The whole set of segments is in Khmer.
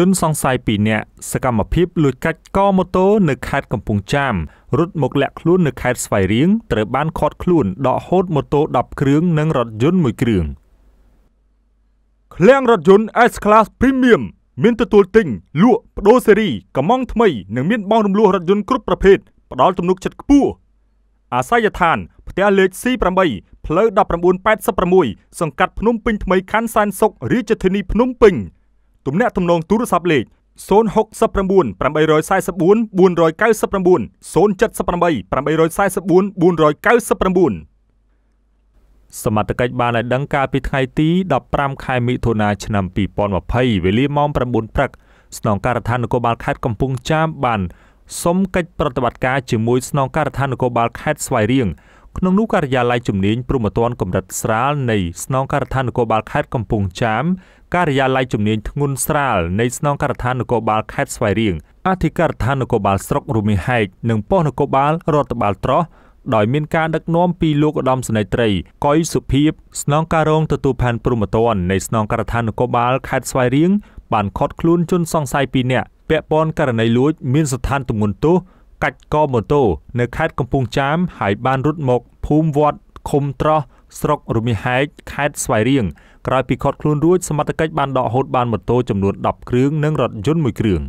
ជនសង្ស័យ2នាក់សកម្មភាពលួចកាច់កម៉ូតូនៅខេត្តកំពង់ចាមរត់មកលាក់ខ្លួននៅខេត្តស្វាយរៀងត្រូវបានឃាត់ខ្លួនដកហូតម៉ូតូ10គ្រឿងនិងរថយន្ត1គ្រឿងឃ្លាំងរថយន្ត S-Class Premium មានទទួលទិញលក់បដូរស៊េរីកម្ងថ្មីនិងមានបង់រំលោះរថយន្តគ្រប់ប្រភេទផ្ដល់ទំនុកចិត្តខ្ពស់អាស័យដ្ឋាន ផ្ទះលេខ C8 ផ្លូវ1986សង្កាត់ភ្នំពេញថ្មីខណ្ឌសែនសុខរាជធានីភ្នំពេញទំនាក់ទំនងទូរស័ព្ទលេខ069 844 499 078 844 499សមត្ថកិច្ចបានឲ្យដឹងកាលពីថ្ងៃទី15ខែមិថុនាឆ្នាំ2020វេលាម៉ោង9ព្រឹកស្នងការដ្ឋាននគរបាលខេត្តកំពង់ចាមបានសុំកិច្ចប្រតិបត្តិការជាមួយស្នងការដ្ឋាននគរបាលខេត្តស្វាយរៀងក្នុងនោះការិយាល័យជំនាញព្រមត្តនកម្រិតស្រាលនៃស្នងការដ្ឋាននគរបាលខេត្តកំពង់ចាមការិយាល័យជំនាញធ្ងន់ស្រាលនៃស្នងការដ្ឋាននគរបាលខេត្តស្វាយរៀងអធិការដ្ឋាននគរបាលស្រុករមៀហែកនិងប៉ុស្តិ៍នគរបាលរដ្ឋបាលត្រោះដោយមានការដឹកនាំពីលោកឧត្តមសេនីយ៍ត្រីកុយសុភាពស្នងការរងទទួលផានព្រមត្តននៃស្នងការដ្ឋាននគរបាលខេត្តស្វាយរៀងបានខត់ខ្លួន ជនសង្ស័យ2នាក់ពាក់ព័ន្ធករណីលួចមានស្ថានទម្ងន់ទោសកាច់កម៉ូតូនៅខេត្តកំពង់ចាម ហើយបានរត់មកភូមិវត្តឃុំត្រោះស្រុករមាសហែកខេត្តស្វាយរៀងក្រោយពីខត់ខ្លួនរួច សមត្ថកិច្ចបានដកហូតបានម៉ូតូចំនួន10គ្រឿងនិងរថយន្ត1គ្រឿង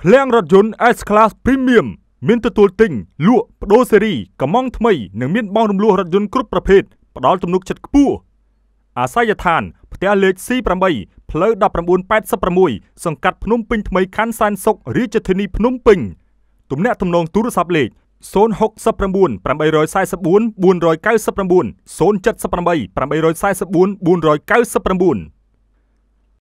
ឃ្លាំងរថយន្ត S-Class Premium មានទទួលទិញលក់បដូរស៊េរីកម្មង់ថ្មីនិងមានបង់រំលោះរថយន្តគ្រប់ប្រភេទផ្ដល់ទំនុកចិត្តខ្ពស់អាស័យដ្ឋាន ផ្ទះលេខ C8 ផ្លូវ1986សង្កាត់ភ្នំពេញថ្មីខណ្ឌសែនសុខរាជធានីភ្នំពេញទំនាក់ទំនងទូរស័ព្ទលេខ09 069 844 499 078 844 499